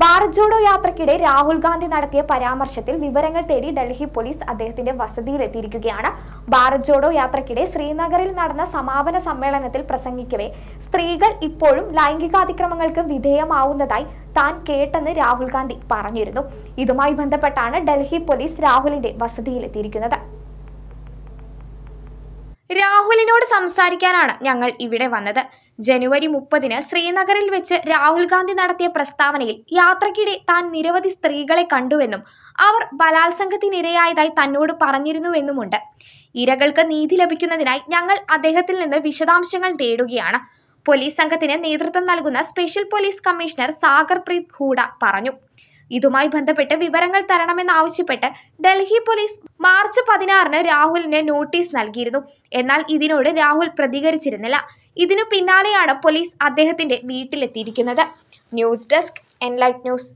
ബാർജോഡോ യാത്രക്കിടെ രാഹുൽ ഗാന്ധി നടത്തിയ പരാമർശത്തിൽ വിവരങ്ങൾ തേടി ഡൽഹി പോലീസ് അദ്ദേഹത്തിന്റെ വസതിയിൽ എത്തിയിരിക്കുകയാണ് ബാർജോഡോ യാത്രക്കിടെ ശ്രീനഗറിൽ നടന്ന സമാപന സമ്മേളനത്തിൽ പ്രസംഗിക്കവേ സ്ത്രീകൾ ഇപ്പോഴും ലൈംഗികാതിക്രമങ്ങൾക്ക് വിധേയമാവുന്നതായി താൻ കേട്ടെന്ന് രാഹുൽ ഗാന്ധി പറഞ്ഞിരുന്നു ഇതുമായി ബന്ധപ്പെട്ടാണ് ഡൽഹി പോലീസ് രാഹുലിന്റെ വസതിയിലെത്തിയിരിക്കുന്നത് രാഹുലിനോട് സംസാരിക്കാനാണ് ഞങ്ങൾ ഇവിടെ വന്നത് ജനുവരി മുപ്പതിന് ശ്രീനഗറിൽ വെച്ച് രാഹുൽ ഗാന്ധി നടത്തിയ പ്രസ്താവനയിൽ യാത്രക്കിടെ താൻ നിരവധി സ്ത്രീകളെ കണ്ടുവെന്നും അവർ ബലാത്സംഗത്തിനിരയായതായി തന്നോട് പറഞ്ഞിരുന്നുവെന്നുമുണ്ട് ഇരകൾക്ക് നീതി ലഭിക്കുന്നതിനായി ഞങ്ങൾ അദ്ദേഹത്തിൽ നിന്ന് വിശദാംശങ്ങൾ തേടുകയാണ് പോലീസ് സംഘത്തിന് നേതൃത്വം നൽകുന്ന special police commissioner Sagarpreet Hooda പറഞ്ഞു ഇതുമായി ബന്ധപ്പെട്ട് വിവരങ്ങൾ തരണമെന്നാവശ്യപ്പെട്ട് ഡൽഹി പോലീസ് മാർച്ച് പതിനാറിന് രാഹുലിന് നോട്ടീസ് നൽകിയിരുന്നു എന്നാൽ ഇതിനോട് രാഹുൽ പ്രതികരിച്ചിരുന്നില്ല ഇതിനു പിന്നാലെയാണ് പോലീസ് അദ്ദേഹത്തിന്റെ വീട്ടിലെത്തിയിരിക്കുന്നത് ന്യൂസ് ഡെസ്ക് എൻലൈറ്റ് ന്യൂസ്